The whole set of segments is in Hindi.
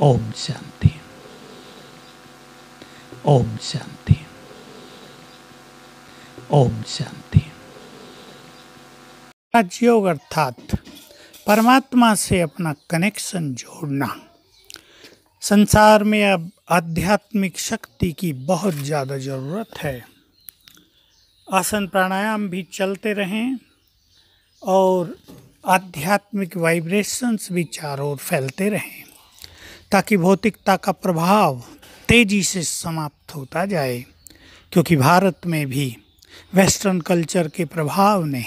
ओम शांति ओम शांति ओम शांति राजयोग अर्थात परमात्मा से अपना कनेक्शन जोड़ना संसार में अब आध्यात्मिक शक्ति की बहुत ज़्यादा ज़रूरत है आसन प्राणायाम भी चलते रहें और आध्यात्मिक वाइब्रेशंस भी चारों ओर फैलते रहें ताकि भौतिकता का प्रभाव तेजी से समाप्त होता जाए क्योंकि भारत में भी वेस्टर्न कल्चर के प्रभाव ने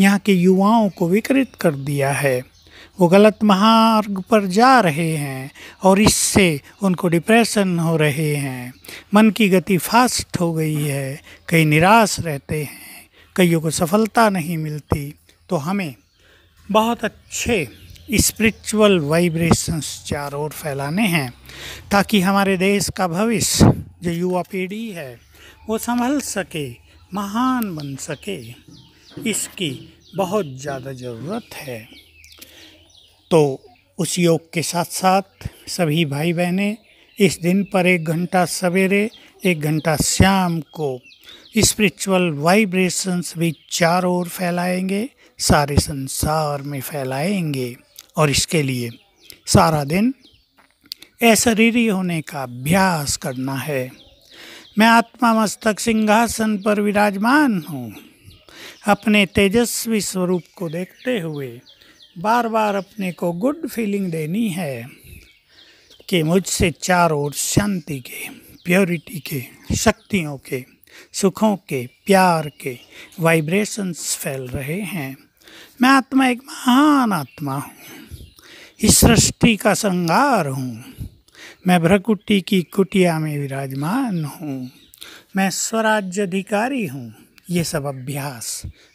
यहाँ के युवाओं को विकृत कर दिया है वो गलत मार्ग पर जा रहे हैं और इससे उनको डिप्रेशन हो रहे हैं मन की गति फास्ट हो गई है कई निराश रहते हैं कईयों को सफलता नहीं मिलती तो हमें बहुत अच्छे स्पिरिचुअल वाइब्रेशंस चारों ओर फैलाने हैं ताकि हमारे देश का भविष्य जो युवा पीढ़ी है वो संभल सके महान बन सके इसकी बहुत ज़्यादा ज़रूरत है तो उस योग के साथ साथ सभी भाई बहनें इस दिन पर एक घंटा सवेरे एक घंटा शाम को स्पिरिचुअल वाइब्रेशंस भी चारों ओर फैलाएंगे सारे संसार में फैलाएंगे और इसके लिए सारा दिन अशरीरी होने का अभ्यास करना है मैं आत्मा मस्तक सिंहासन पर विराजमान हूँ अपने तेजस्वी स्वरूप को देखते हुए बार बार अपने को गुड फीलिंग देनी है कि मुझसे चारों ओर शांति के प्योरिटी के शक्तियों के सुखों के प्यार के वाइब्रेशंस फैल रहे हैं मैं आत्मा एक महान आत्मा हूँ इस सृष्टि का श्रृंगार हूँ मैं भ्रकुटी की कुटिया में विराजमान हूँ मैं स्वराज्य अधिकारी हूँ ये सब अभ्यास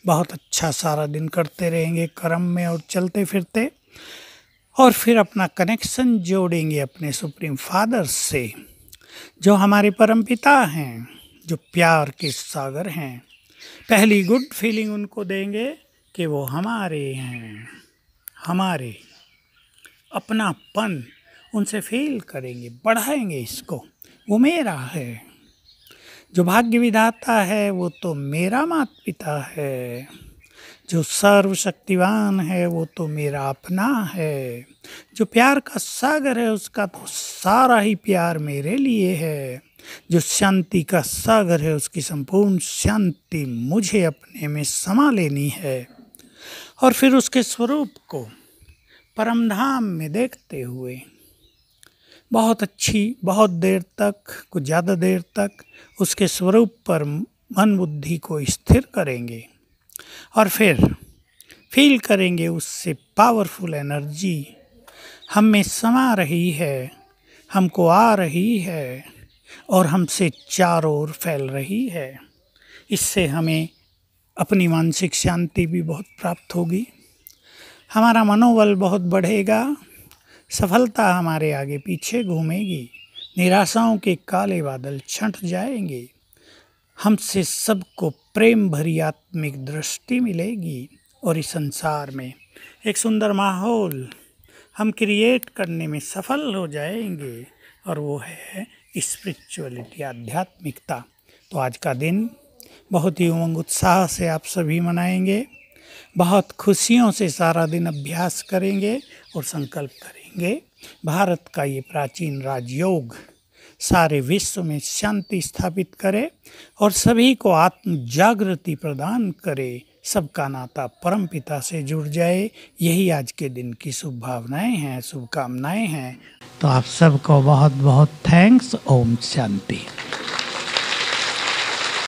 बहुत अच्छा सारा दिन करते रहेंगे कर्म में और चलते फिरते और फिर अपना कनेक्शन जोड़ेंगे अपने सुप्रीम फादर से जो हमारे परम पिता हैं जो प्यार के सागर हैं पहली गुड फीलिंग उनको देंगे कि वो हमारे हैं हमारे अपनापन उनसे फील करेंगे बढ़ाएंगे इसको वो मेरा है जो भाग्य विधाता है वो तो मेरा माता पिता है जो सर्वशक्तिवान है वो तो मेरा अपना है जो प्यार का सागर है उसका तो सारा ही प्यार मेरे लिए है जो शांति का सागर है उसकी संपूर्ण शांति मुझे अपने में समा लेनी है और फिर उसके स्वरूप को परमधाम में देखते हुए बहुत अच्छी बहुत देर तक कुछ ज़्यादा देर तक उसके स्वरूप पर मन बुद्धि को स्थिर करेंगे और फिर फील करेंगे उससे पावरफुल एनर्जी हम में समा रही है हमको आ रही है और हमसे चारों ओर फैल रही है इससे हमें अपनी मानसिक शांति भी बहुत प्राप्त होगी हमारा मनोबल बहुत बढ़ेगा सफलता हमारे आगे पीछे घूमेगी निराशाओं के काले बादल छंट जाएंगे हमसे सबको प्रेम भरी आत्मिक दृष्टि मिलेगी और इस संसार में एक सुंदर माहौल हम क्रिएट करने में सफल हो जाएंगे और वो है स्पिरिचुअलिटी आध्यात्मिकता तो आज का दिन बहुत ही उमंग उत्साह से आप सभी मनाएंगे बहुत खुशियों से सारा दिन अभ्यास करेंगे और संकल्प करेंगे भारत का ये प्राचीन राजयोग सारे विश्व में शांति स्थापित करे और सभी को आत्म जागृति प्रदान करे सबका नाता परम पिता से जुड़ जाए यही आज के दिन की शुभ भावनाएँ हैं शुभकामनाएँ हैं तो आप सबको बहुत बहुत थैंक्स ओम शांति